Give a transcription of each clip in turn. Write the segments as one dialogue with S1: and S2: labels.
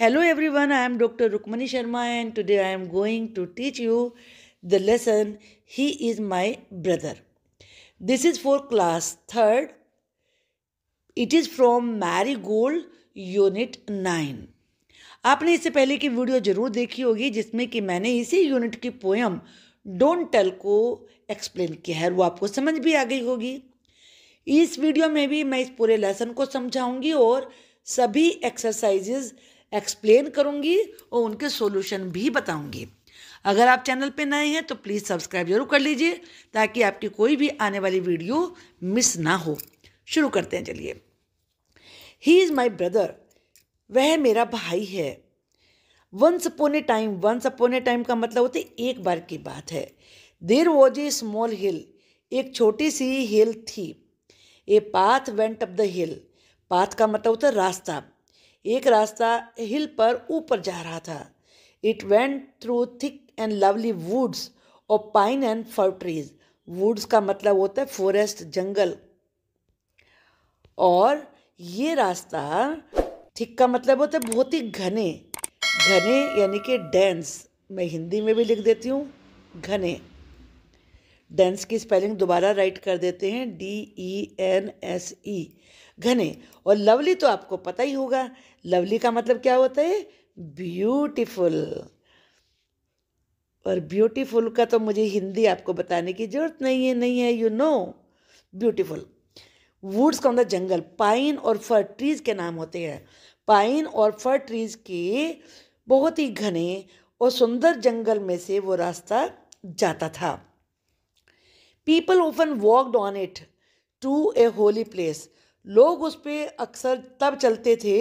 S1: Hello everyone I am doctor Rukmani Sharma and today I am going to teach you the lesson he is my brother this is for class third it is from Marigold unit nine आपने इससे पहले की video जरूर देखी होगी जिसमें कि मैंने इसी यूनिट की पोएम डोंट टेल को एक्सप्लेन किया है वो आपको समझ भी आ गई होगी इस वीडियो में भी मैं इस पूरे लेसन को समझाऊंगी और सभी एक्सरसाइजेज़ एक्सप्लेन करूँगी और उनके सोल्यूशन भी बताऊँगी अगर आप चैनल पे नए हैं तो प्लीज़ सब्सक्राइब जरूर कर लीजिए ताकि आपकी कोई भी आने वाली वीडियो मिस ना हो शुरू करते हैं चलिए ही इज़ माई ब्रदर वह मेरा भाई है once upon a time once upon a time का मतलब होता है एक बार की बात है देर वॉज ए स्मॉल हिल एक छोटी सी हिल थी a path went up the hill path का मतलब होता है रास्ता एक रास्ता हिल पर ऊपर जा रहा था it went through thick and lovely woods और pine and fir trees woods का मतलब होता है फॉरेस्ट जंगल और ये रास्ता थिक का मतलब होता है बहुत ही घने घने यानी कि डेंस मैं हिंदी में भी लिख देती हूँ घने डेंस की स्पेलिंग दोबारा राइट कर देते हैं D E N S E घने और लवली तो आपको पता ही होगा लवली का मतलब क्या होता है ब्यूटीफुल और ब्यूटीफुल का तो मुझे हिंदी आपको बताने की जरूरत नहीं है नहीं है यू नो ब्यूटीफुल वुड्स का मतलब जंगल पाइन और फर ट्रीज के नाम होते हैं पाइन और फर ट्रीज के बहुत ही घने और सुंदर जंगल में से वो रास्ता जाता था people often walked on it to a holy place लोग उस पर अक्सर तब चलते थे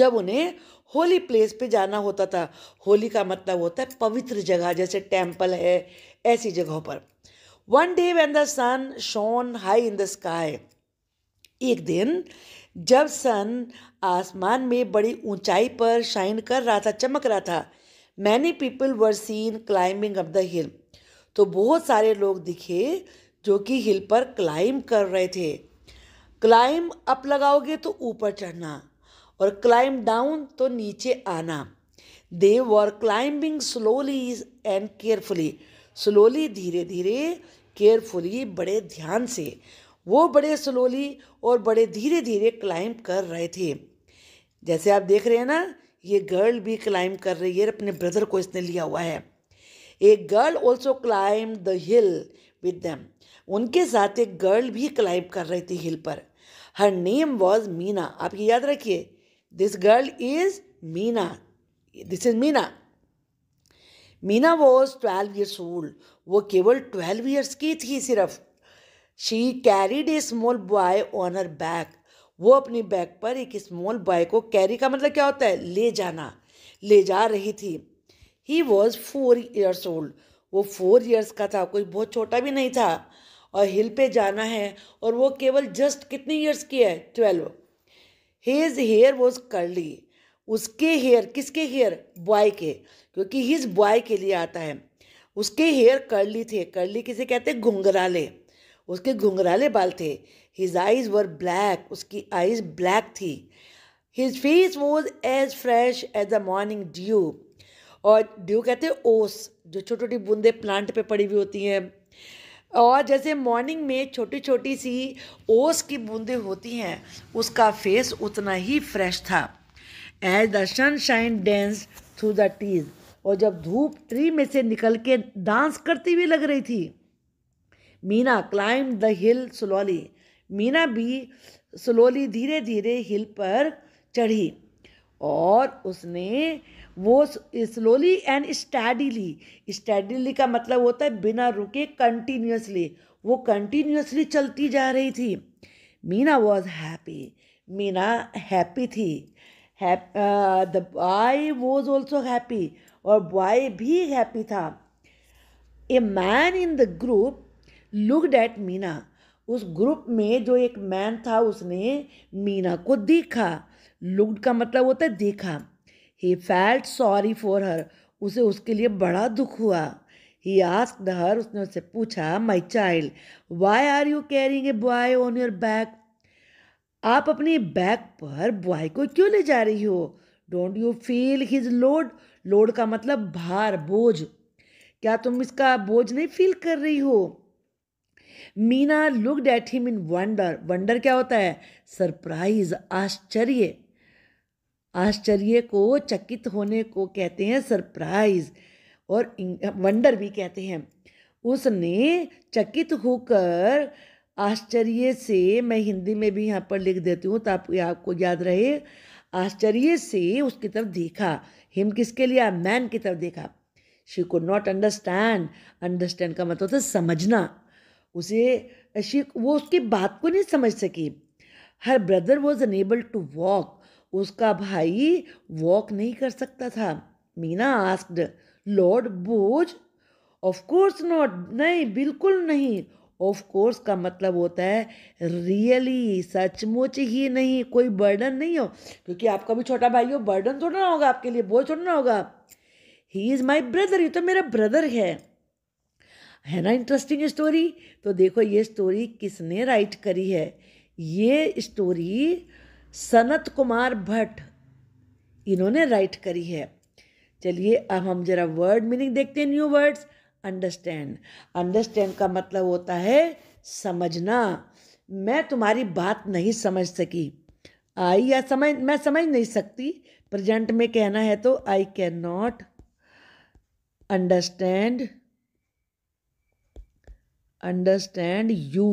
S1: जब उन्हें होली प्लेस पे जाना होता था होली का मतलब होता है पवित्र जगह जैसे टेम्पल है ऐसी जगहों पर one day when the sun shone high in the sky एक दिन जब सन आसमान में बड़ी ऊंचाई पर शाइन कर रहा था चमक रहा था many people were seen climbing up the hill तो बहुत सारे लोग दिखे जो कि हिल पर क्लाइम कर रहे थे क्लाइम अप लगाओगे तो ऊपर चढ़ना और क्लाइम डाउन तो नीचे आना they were climbing slowly and carefully slowly धीरे धीरे केयरफुली बड़े ध्यान से वो बड़े स्लोली और बड़े धीरे धीरे क्लाइम कर रहे थे जैसे आप देख रहे हैं ना ये गर्ल भी क्लाइम कर रही है अपने ब्रदर को इसने लिया हुआ है a girl also climb the hill with them उनके साथ एक गर्ल भी क्लाइंब कर रही थी हिल पर हर नेम वॉज मीना आप ये याद रखिए this girl is Meena this is Meena Meena was twelve years old वो केवल ट्वेल्व ईयर्स की थी सिर्फ she carried a small boy on her bag वो अपनी बैग पर एक स्मॉल बॉय को कैरी का मतलब क्या होता है ले जाना ले जा रही थी he was four years old वो फोर ईयर्स का था कोई बहुत छोटा भी नहीं था और हिल पे जाना है और वो केवल जस्ट कितने ईयर्स की है twelve his hair was curly उसके हेयर किसके हेयर बॉय के क्योंकि हिज बॉय के लिए आता है उसके हेयर कर्ली थे कर्ली किसे कहते हैं घुंघराले उसके घुंघराले बाल थे हिज आइज वर ब्लैक उसकी आइज ब्लैक थी his face was as fresh as the morning dew और ड्यू कहते हैं ओस जो छोटी छोटी बूंदे प्लांट पे पड़ी हुई होती हैं और जैसे मॉर्निंग में छोटी छोटी सी ओस की बूंदें होती हैं उसका फेस उतना ही फ्रेश था as the sun shine danced through the trees और जब धूप ट्री में से निकल के डांस करती हुई लग रही थी Meena climbed the hill slowly Meena भी स्लोली धीरे धीरे हिल पर चढ़ी और उसने वो स्लोली एंड स्टैडीली स्टैडीली का मतलब होता है बिना रुके कंटिन्यूसली वो कंटिन्यूसली चलती जा रही थी Meena was happy Meena happy थी the boy was also happy और बॉय भी हैप्पी था a man in the group looked at Meena उस ग्रुप में जो एक मैन था उसने मीना को देखा लुकड का मतलब होता है देखा ही फैल्ट सॉरी फॉर हर उसे उसके लिए बड़ा दुख हुआ ही आस्क हर उसने उसे पूछा my child why are you carrying a boy on your back आप अपनी बैक पर बॉय को क्यों ले जा रही हो don't you feel his load load का मतलब भार बोझ क्या तुम इसका बोझ नहीं फील कर रही हो Meena looked at him in wonder wonder क्या होता है सरप्राइज आश्चर्य आश्चर्य को चकित होने को कहते हैं सरप्राइज और वंडर भी कहते हैं उसने चकित होकर आश्चर्य से मैं हिंदी में भी यहाँ पर लिख देती हूँ ताकि आपको याद रहे आश्चर्य से उसकी तरफ देखा हिम किसके लिए मैन की तरफ देखा शी को नॉट अंडरस्टैंड अंडरस्टैंड का मतलब था समझना उसे शी वो उसकी बात को नहीं समझ सकी her brother was unable to walk उसका भाई वॉक नहीं कर सकता था मीना आस्क्ड लॉर्ड बोझ ऑफ कोर्स नॉट नहीं बिल्कुल नहीं ऑफ कोर्स का मतलब होता है रियली सचमुच ही नहीं कोई बर्डन नहीं हो क्योंकि आपका भी छोटा भाई हो बर्डन थोड़ा ना होगा आपके लिए बोझ थोड़ा ना होगा ही इज़ माई ब्रदर ये तो मेरा ब्रदर है है ना इंटरेस्टिंग स्टोरी तो देखो ये स्टोरी किसने राइट करी है ये स्टोरी सनत कुमार भट्ट इन्होंने राइट करी है चलिए अब हम जरा वर्ड मीनिंग देखते हैं न्यू वर्ड्स अंडरस्टैंड अंडरस्टैंड का मतलब होता है समझना मैं तुम्हारी बात नहीं समझ सकी आई या समझ मैं समझ नहीं सकती प्रेजेंट में कहना है तो I can not understand understand you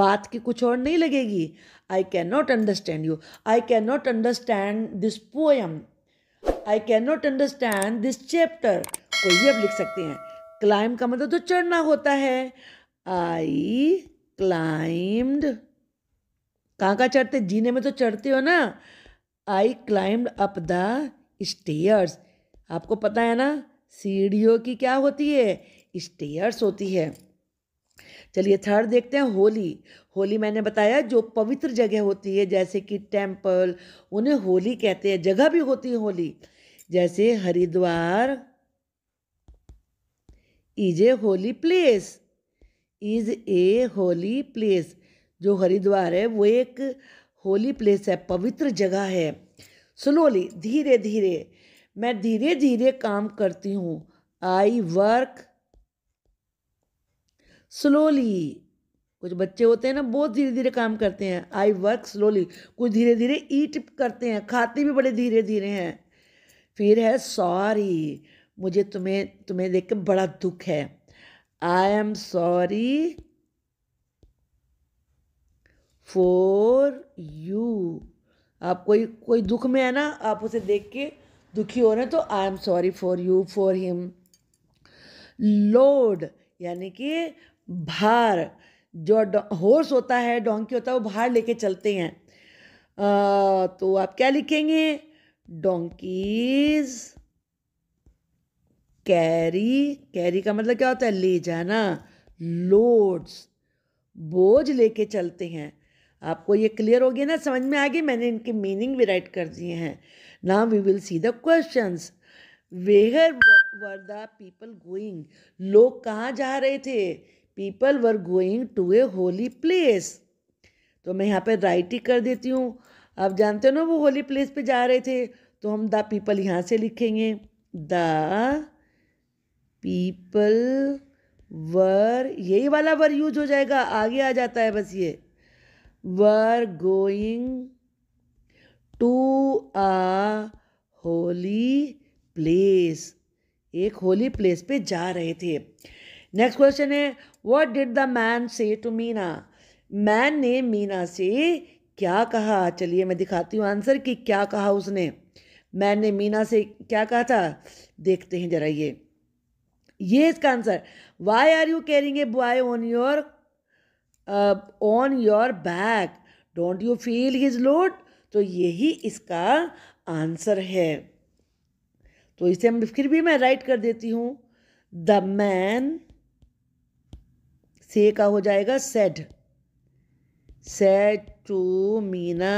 S1: बात की कुछ और नहीं लगेगी I can not understand you I can not understand this poem I can not understand this chapter कोई भी आप लिख सकते हैं क्लाइम का मतलब तो चढ़ना होता है आई क्लाइम्ड कहाँ कहाँ चढ़ते जीने में तो चढ़ते हो ना I climbed up the stairs आपको पता है ना सीढ़ियों की क्या होती है स्टेयर्स होती है चलिए थर्ड देखते हैं होली होली मैंने बताया जो पवित्र जगह होती है जैसे कि टेम्पल उन्हें होली कहते हैं जगह भी होती है होली जैसे Haridwar is a holy place is a holy place जो हरिद्वार है वो एक होली प्लेस है पवित्र जगह है स्लोली धीरे धीरे मैं धीरे धीरे काम करती हूँ आई वर्क स्लोली कुछ बच्चे होते हैं ना बहुत धीरे धीरे काम करते हैं आई वर्क स्लोली कुछ धीरे धीरे ईट करते हैं खाते भी बड़े धीरे धीरे हैं फिर है सॉरी मुझे तुम्हें तुम्हें देख के बड़ा दुख है I am sorry for you आप कोई कोई दुख में है ना आप उसे देख के दुखी हो रहे हैं तो I am sorry for you for him load यानी कि भार जो हॉर्स होता है डोंकी होता है वो भार लेके चलते हैं आ, तो आप क्या लिखेंगे डोंकीज कैरी कैरी का मतलब क्या होता है ले जाना लोड्स बोझ लेके चलते हैं आपको ये क्लियर हो गया ना समझ में आ गई मैंने इनके मीनिंग भी राइट कर दिए हैं ना we will see the questions where were the people going लोग कहाँ जा रहे थे people were going to a holy place तो मैं यहाँ पर राइट ही कर देती हूँ आप जानते हो ना वो होली प्लेस पे जा रहे थे तो हम द पीपल यहाँ से लिखेंगे द पीपल वर यही वाला वर यूज हो जाएगा आगे आ जाता है बस ये were going to a holy place एक होली प्लेस पे जा रहे थे नेक्स्ट क्वेश्चन है what did the man say to Meena man ने मीना से क्या कहा चलिए मैं दिखाती हूँ आंसर कि क्या कहा उसने मैन ने मीना से क्या कहा था देखते हैं जरा ये ये इसका answer why are you carrying a boy on your on your back don't you feel his load तो यही इसका आंसर है तो इसे हम फिर भी मैं राइट कर देती हूँ द मैन से का हो जाएगा सेड सेड टू मीना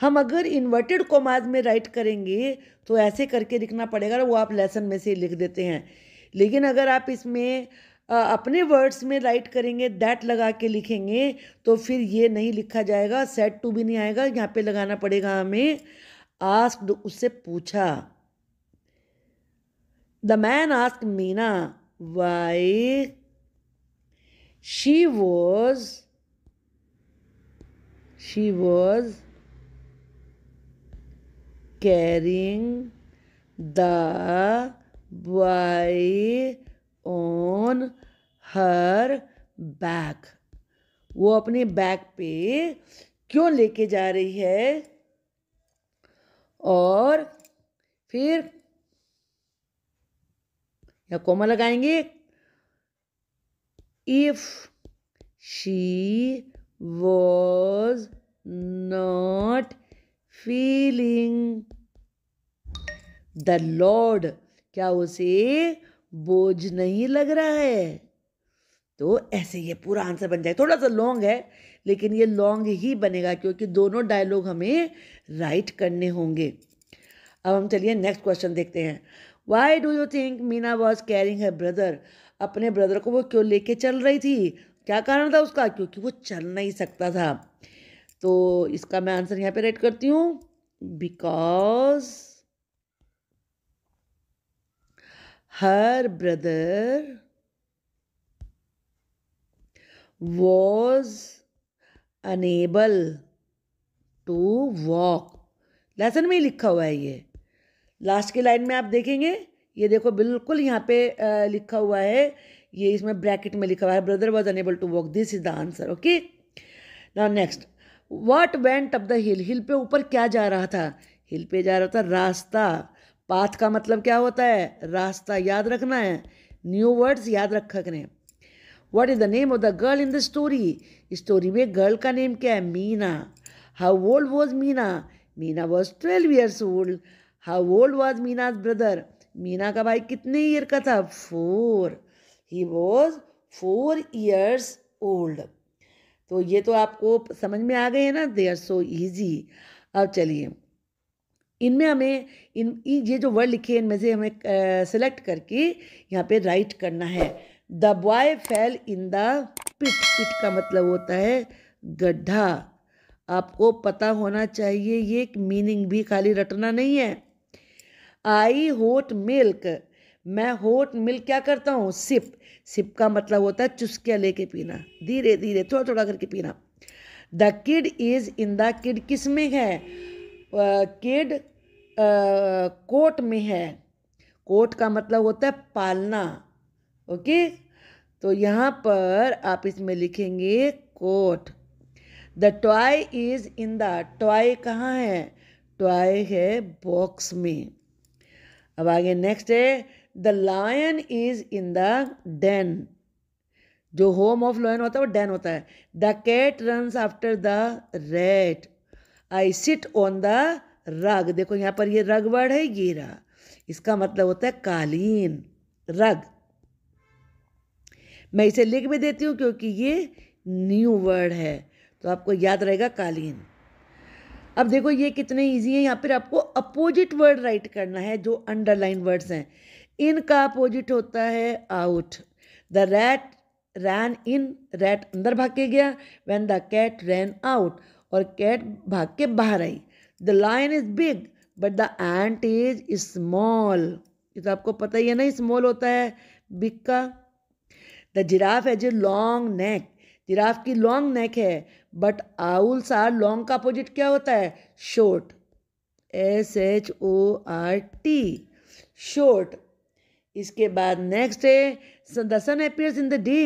S1: हम अगर इन्वर्टेड कोमाज में राइट करेंगे तो ऐसे करके लिखना पड़ेगा वो आप लेसन में से लिख देते हैं लेकिन अगर आप इसमें अपने वर्ड्स में राइट करेंगे दैट लगा के लिखेंगे तो फिर ये नहीं लिखा जाएगा सेट टू भी नहीं आएगा यहाँ पे लगाना पड़ेगा हमें आस्क्ड उससे पूछा the man ask Meena why she was she was carrying the boy on her back वो अपने बैक पे क्यों लेके जा रही है और फिर या कोमा लगाएंगे if she was not feeling the load क्या उसे बोझ नहीं लग रहा है तो ऐसे ये पूरा आंसर बन जाए थोड़ा सा लॉन्ग है लेकिन ये लॉन्ग ही बनेगा क्योंकि दोनों डायलॉग हमें राइट करने होंगे अब हम चलिए नेक्स्ट क्वेश्चन देखते हैं why do you think Meena was carrying her brother अपने ब्रदर को वो क्यों लेके चल रही थी क्या कारण था उसका क्योंकि वो चल नहीं सकता था तो इसका मैं आंसर यहाँ पे राइट करती हूँ because her brother was unable to walk lesson में ही लिखा हुआ है ये लास्ट के लाइन में आप देखेंगे ये देखो बिल्कुल यहाँ पे लिखा हुआ है ये इसमें ब्रैकेट में लिखा हुआ है brother was unable to walk this is the answer okay ना next what went up the hill hill पे ऊपर क्या जा रहा था हिल पे जा रहा था रास्ता पाथ का मतलब क्या होता है रास्ता याद रखना है न्यू वर्ड्स याद रखा करें what is the name of the girl in the story story में गर्ल का नेम क्या है Meena how old was Meena Meena was twelve years old how old was Meena's brother Meena का भाई कितने ईयर का था four he was four years old तो ये तो आपको समझ में आ गए हैं ना दे आर सो ईजी अब चलिए इनमें हमें इन ये जो वर्ड लिखे हैं इनमें से हमें सेलेक्ट करके यहाँ पे राइट करना है the boy fell in the pit pit का मतलब होता है गड्ढा आपको पता होना चाहिए ये मीनिंग भी खाली रटना नहीं है आई होट मिल्क मैं होट मिल्क क्या करता हूँ सिप सिप का मतलब होता है चुस्किया लेके पीना धीरे धीरे थोड़ा थोड़ा करके पीना the kid is in the kid किस में है किड कोट में है कोट का मतलब होता है पालना ओके तो यहाँ पर आप इसमें लिखेंगे coat the toy is in the toy कहाँ है टॉय है बॉक्स में अब आगे नेक्स्ट है the lion is in the den जो होम ऑफ लॉयन होता है वो डेन होता है the cat runs after the rat I sit on the rug देखो यहाँ पर ये रग वर्ड है ये इसका मतलब होता है कालीन रग मैं इसे लिख भी देती हूँ क्योंकि ये न्यू वर्ड है तो आपको याद रहेगा कालीन अब देखो ये कितने इजी है यहाँ पर आपको अपोजिट वर्ड राइट करना है जो अंडरलाइन वर्ड्स हैं इनका अपोजिट होता है out the rat ran in rat अंदर भाग के गया when the cat ran out और कैट भाग के बाहर आई the lion is big but the ant is small ये तो आपको पता ही है ना स्मॉल होता है बिग का the giraffe has a long neck giraffe की लॉन्ग नेक है बट आउल्स आर लॉन्ग का अपोजिट क्या होता है short S H O R T short इसके बाद नेक्स्ट है the sun appears in the day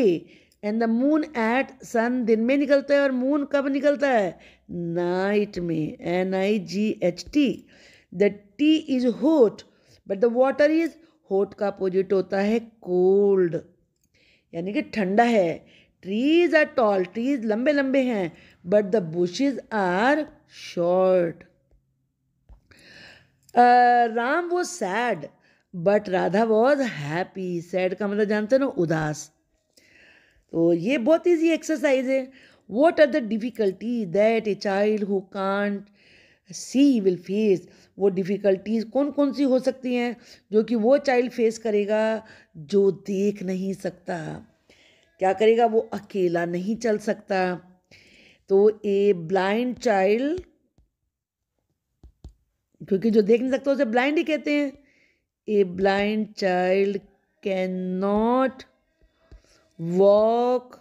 S1: and the moon at sun दिन में निकलता है और मून कब निकलता है नाइट में N I G H T the tea is hot but the water is hot का अपोजिट होता है कोल्ड यानी कि ठंडा है ट्रीज आर टॉल ट्रीज लंबे लंबे हैं but the bushes are short Ram was sad but Radha was happy sad का मतलब जानते ना उदास तो ये बहुत इजी एक्सरसाइज है what are the difficulty that a child who can't see will face वो डिफ़िकल्टीज कौन कौन सी हो सकती हैं जो कि वो चाइल्ड फेस करेगा जो देख नहीं सकता क्या करेगा वो अकेला नहीं चल सकता तो ए ब्लाइंड चाइल्ड क्योंकि जो देख नहीं सकता उसे ब्लाइंड ही कहते हैं a blind child can not walk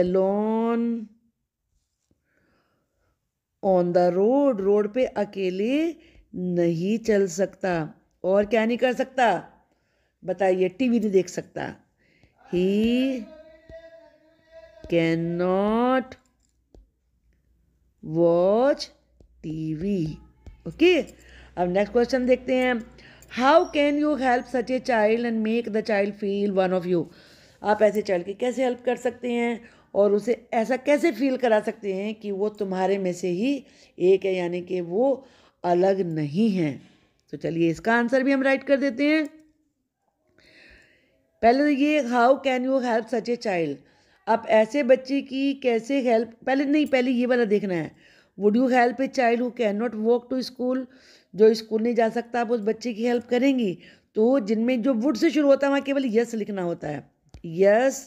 S1: alone on the road road पे अकेले नहीं चल सकता और क्या नहीं कर सकता बताइए टीवी नहीं देख सकता he cannot watch TV. Okay. अब नेक्स्ट क्वेश्चन देखते हैं how can you help such a child and make the child feel one of you आप ऐसे चाइल्ड की कैसे हेल्प कर सकते हैं और उसे ऐसा कैसे फील करा सकते हैं कि वो तुम्हारे में से ही एक है यानी कि वो अलग नहीं है तो चलिए इसका आंसर भी हम राइट कर देते हैं पहले तो ये how can you help such a child आप ऐसे बच्चे की कैसे हेल्प पहले नहीं पहले ये वाला देखना है would you help a child who can not walk to school जो स्कूल नहीं जा सकता आप उस बच्चे की हेल्प करेंगी तो जिनमें जो वुड से शुरू होता है वहाँ केवल यस लिखना होता है यस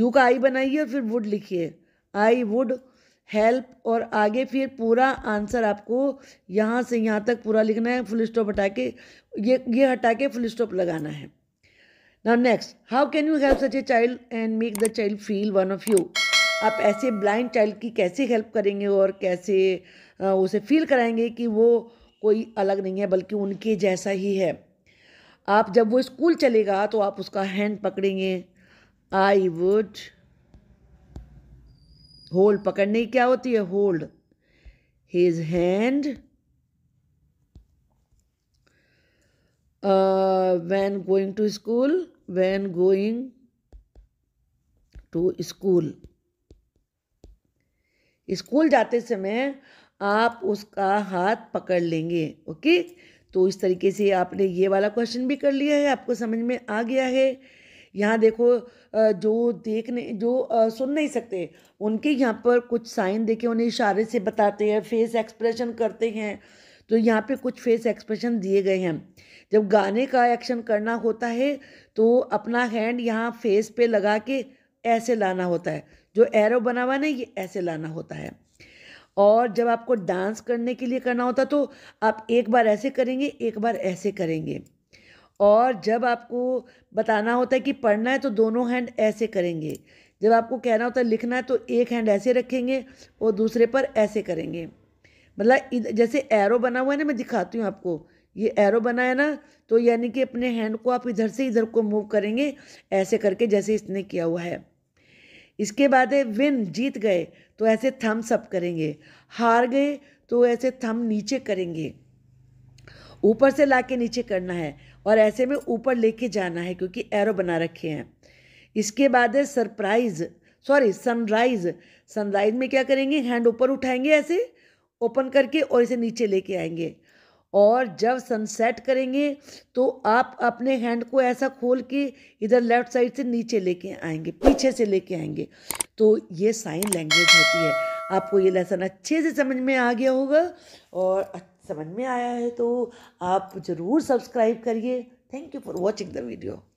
S1: यू का आई बनाइए और फिर वुड लिखिए आई वुड हेल्प और आगे फिर पूरा आंसर आपको यहाँ से यहाँ तक पूरा लिखना है फुल स्टॉप हटा के ये ये हटा के फुल स्टॉप लगाना है now next how can you help such a child and make the child feel one of you आप ऐसे ब्लाइंड चाइल्ड की कैसे हेल्प करेंगे और कैसे उसे फील कराएंगे कि वो कोई अलग नहीं है बल्कि उनके जैसा ही है आप जब वो स्कूल चलेगा तो आप उसका हैंड पकड़ेंगे आई वुड होल्ड पकड़ने की क्या होती है hold his hand when going to school when going to school school जाते समय आप उसका हाथ पकड़ लेंगे ओके तो इस तरीके से आपने ये वाला क्वेश्चन भी कर लिया है आपको समझ में आ गया है यहाँ देखो जो देखने जो सुन नहीं सकते उनके यहाँ पर कुछ साइन देखे उन्हें इशारे से बताते हैं फेस एक्सप्रेशन करते हैं तो यहाँ पे कुछ फेस एक्सप्रेशन दिए गए हैं जब गाने का एक्शन करना होता है तो अपना हैंड यहाँ फेस पे लगा के ऐसे लाना होता है जो एरो बना हुआ ना ये ऐसे लाना होता है और जब आपको डांस करने के लिए करना होता तो आप एक बार ऐसे करेंगे एक बार ऐसे करेंगे और जब आपको बताना होता है कि पढ़ना है तो दोनों हैंड ऐसे करेंगे जब आपको कहना होता है लिखना है तो एक हैंड ऐसे रखेंगे और दूसरे पर ऐसे करेंगे मतलब जैसे एरो बना हुआ है ना मैं दिखाती हूँ आपको ये एरो बना है ना तो यानी कि अपने हैंड को आप इधर से इधर को मूव करेंगे ऐसे करके जैसे इसने किया हुआ है इसके बाद है विन जीत गए तो ऐसे थम्स अप करेंगे हार गए तो ऐसे थम नीचे करेंगे ऊपर से ला के नीचे करना है और ऐसे में ऊपर लेके जाना है क्योंकि एरो बना रखे हैं इसके बाद है सरप्राइज़ सॉरी सनराइज़ सनराइज़ में क्या करेंगे हैंड ऊपर उठाएंगे ऐसे ओपन करके और इसे नीचे लेके आएंगे और जब सनसेट करेंगे तो आप अपने हैंड को ऐसा खोल के इधर लेफ्ट साइड से नीचे लेके आएंगे पीछे से लेके आएंगे तो ये साइन लैंग्वेज होती है आपको ये लेसन अच्छे से समझ में आ गया होगा और समझ में आया है तो आप ज़रूर सब्सक्राइब करिए thank you for watching the video